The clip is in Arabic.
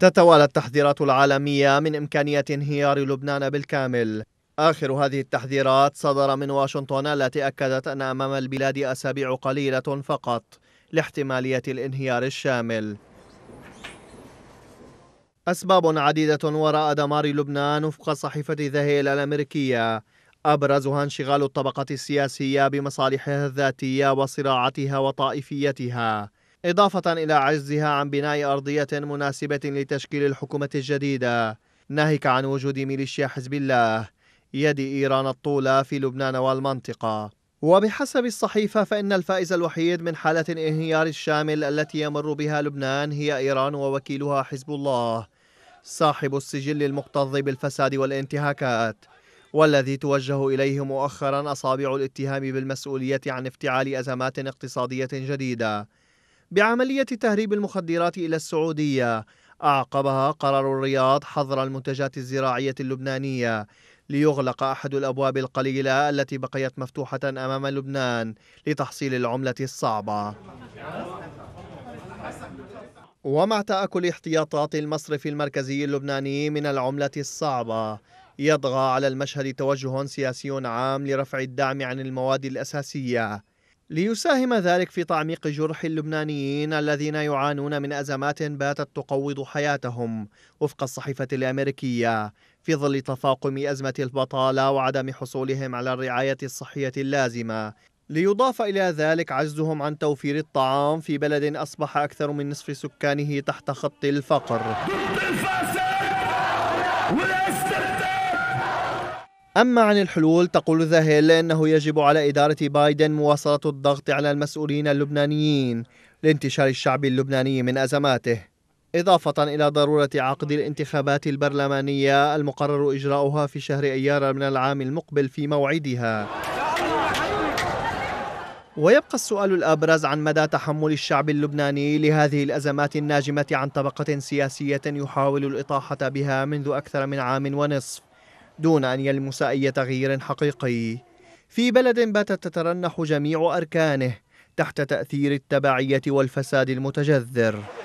تتوالى التحذيرات العالمية من إمكانية انهيار لبنان بالكامل آخر هذه التحذيرات صدر من واشنطن التي أكدت أن أمام البلاد أسابيع قليلة فقط لاحتمالية الانهيار الشامل أسباب عديدة وراء دمار لبنان وفق صحيفة ذا هيل الأمريكية أبرزها انشغال الطبقة السياسية بمصالحها الذاتية وصراعاتها وطائفيتها إضافة إلى عجزها عن بناء أرضية مناسبة لتشكيل الحكومة الجديدة ناهيك عن وجود ميليشيا حزب الله يد إيران الطولة في لبنان والمنطقة وبحسب الصحيفة فإن الفائز الوحيد من حالة الانهيار الشامل التي يمر بها لبنان هي إيران ووكيلها حزب الله صاحب السجل المكتظ بالفساد والانتهاكات والذي توجه إليه مؤخرا أصابع الاتهام بالمسؤولية عن افتعال أزمات اقتصادية جديدة بعملية تهريب المخدرات إلى السعودية أعقبها قرار الرياض حظر المنتجات الزراعية اللبنانية ليغلق أحد الأبواب القليلة التي بقيت مفتوحة أمام لبنان لتحصيل العملة الصعبة ومع تآكل احتياطات المصرف المركزي اللبناني من العملة الصعبة يطغى على المشهد توجه سياسي عام لرفع الدعم عن المواد الأساسية ليساهم ذلك في تعميق جرح اللبنانيين الذين يعانون من أزمات باتت تقوض حياتهم وفق الصحيفة الأمريكية في ظل تفاقم أزمة البطالة وعدم حصولهم على الرعاية الصحية اللازمة ليضاف إلى ذلك عجزهم عن توفير الطعام في بلد أصبح أكثر من نصف سكانه تحت خط الفقر أما عن الحلول تقول ذهيل أنه يجب على إدارة بايدن مواصلة الضغط على المسؤولين اللبنانيين لانتشار الشعب اللبناني من أزماته إضافة إلى ضرورة عقد الانتخابات البرلمانية المقرر إجراؤها في شهر أيار من العام المقبل في موعدها ويبقى السؤال الأبرز عن مدى تحمل الشعب اللبناني لهذه الأزمات الناجمة عن طبقة سياسية يحاول الإطاحة بها منذ أكثر من عام ونصف دون أن يلمس أي تغيير حقيقي في بلد باتت تترنح جميع أركانه تحت تأثير التبعية والفساد المتجذر